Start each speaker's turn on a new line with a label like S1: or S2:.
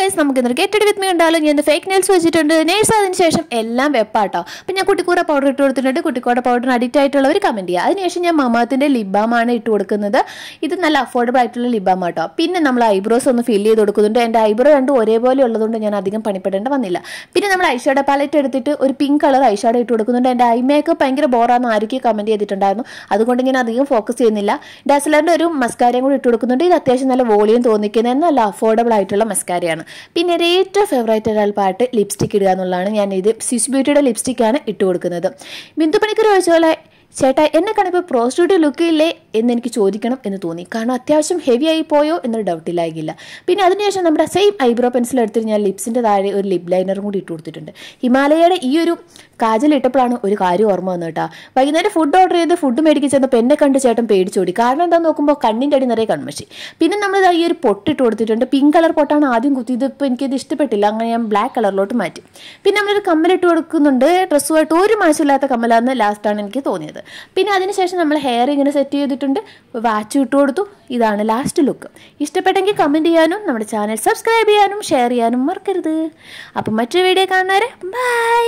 S1: guys നമുക്ക് ഇന്നൊരു get with me ഞാൻ ഫേക്ക് നെയിൽസ് വെച്ചിട്ടുണ്ട് നെയിൽസ് അതിന് ശേഷം എല്ലാം വെപ്പാട്ടോ അപ്പം ഞാൻ കുട്ടിക്കൂടെ പൗഡർ ഇട്ട് കൊടുത്തിട്ടുണ്ട് കുട്ടിക്കൂടെ പൗഡറിന് അഡിക്റ്റ് ആയിട്ടുള്ളവർ കമൻറ്റ് ചെയ്യുക അതിനുശേഷം ഞാൻ മമാത്തിൻ്റെ ലിബാമാണ് ഇട്ട് കൊടുക്കുന്നത് ഇത് നല്ല അഫോർഡബിൾ ആയിട്ടുള്ള ലിബാം ആട്ടോ പിന്നെ നമ്മൾ ഐബ്രോസ് ഒന്ന് ഫില്ല് ചെയ്ത് കൊടുക്കുന്നുണ്ട് എൻ്റെ ഐബ്രോ രണ്ടും ഒരേപോലെ ഉള്ളതുകൊണ്ട് ഞാൻ അധികം പണിപ്പെടേണ്ട വന്നില്ല പിന്നെ നമ്മൾ ഐഷോയുടെ പാലറ്റ് എടുത്തിട്ട് ഒരു പിങ്ക് കളർ ഐഷാഡോ ഇട്ട് കൊടുക്കുന്നുണ്ട് എൻ്റെ ഐ മേക്കപ്പ് ഭയങ്കര ബോറാന്ന് ആരൊക്കെ കമൻറ്റ് ചെയ്തിട്ടുണ്ടായിരുന്നു അതുകൊണ്ട് ഞാൻ അധികം ഫോക്കസ് ചെയ്യുന്നില്ല ഡാസലറിൻ്റെ ഒരു മസ്കാരയും കൂടി ഇട്ട് കൊടുക്കുന്നുണ്ട് ഇത് അത്യാവശ്യം നല്ല വോളിയം തോന്നിക്കുന്ന നല്ല അഫോർഡബിൾ ആയിട്ടുള്ള മസ്കാരയാണ് പിന്നെ എൻ്റെ ഏറ്റവും ഫേവറേറ്റ് ആയിട്ടുള്ള പാട്ട് ലിപ്സ്റ്റിക് ഇടുക എന്നുള്ളതാണ് ഞാൻ ഇത് സിസ് ബ്യൂട്ടിയുടെ ലിപ്സ്റ്റിക്കാണ് ഇട്ട് കൊടുക്കുന്നത് ബിന്ദു പണിക്കർ ചോദിച്ച പോലെ ചേട്ടാ എന്നെ കണ്ടപ്പോൾ പ്രോസ്റ്റിറ്റ്യൂട്ട് ഇല്ലേ എന്ന് എനിക്ക് ചോദിക്കണം എന്ന് തോന്നി കാരണം അത്യാവശ്യം ഹെവി ആയി പോയോ എന്നൊരു ഡൗട്ടില്ലായില്ല പിന്നെ അതിനുശേഷം നമ്മുടെ സെയിം ഐബ്രോ പെൻസിൽ എടുത്തിട്ട് ഞാൻ ലിപ്സിൻ്റെ താഴെ ഒരു ലിപ് ലൈനറും കൂടി ഇട്ട് കൊടുത്തിട്ടുണ്ട് ഹിമാലയയുടെ ഈ ഒരു കാജൽ ഇട്ടപ്പോഴാണ് ഒരു കാര്യം ഓർമ്മ വന്നു കേട്ടോ വൈകുന്നേരം ഫുഡ് ഓർഡർ ചെയ്ത് ഫുഡ് മേടിക്കാൻ ചെന്നപ്പോൾ എന്നെ കണ്ട് ചേട്ടൻ പേടിച്ചോടി കാരണം എന്താണെന്ന് നോക്കുമ്പോൾ കണ്ണിൻ്റെ അടി നിറയെ കൺമഷി പിന്നെ നമ്മൾ ഈ ഒരു പൊട്ടിട്ട് കൊടുത്തിട്ടുണ്ട് പിങ്ക് കളർ പൊട്ടാണ് ആദ്യം കുത്തി ഇതിപ്പോൾ എനിക്കിത് ഇഷ്ടപ്പെട്ടില്ല അങ്ങനെ ഞാൻ ബ്ലാക്ക് കളറിലോട്ട് മാറ്റി പിന്നെ നമ്മളൊരു കമ്മലിട്ട് കൊടുക്കുന്നുണ്ട് ഡ്രസ്സുമായിട്ട് ഒരു മാസമില്ലാത്ത കമ്മലാണെന്ന് ലാസ്റ്റാണ് എനിക്ക് തോന്നിയത് പിന്നെ അതിനുശേഷം നമ്മൾ ഹെയർ ഇങ്ങനെ സെറ്റ് ചെയ്തിട്ടുണ്ട് വാച്ച് ഇട്ട് കൊടുത്തു ഇതാണ് ലാസ്റ്റ് ലുക്ക് ഇഷ്ടപ്പെട്ടെങ്കിൽ കമൻറ്റ് ചെയ്യാനും നമ്മുടെ ചാനൽ സബ്സ്ക്രൈബ് ചെയ്യാനും ഷെയർ ചെയ്യാനും മറക്കരുത് അപ്പം മറ്റൊരു വീഡിയോ കാണുന്നവരെ ബൈ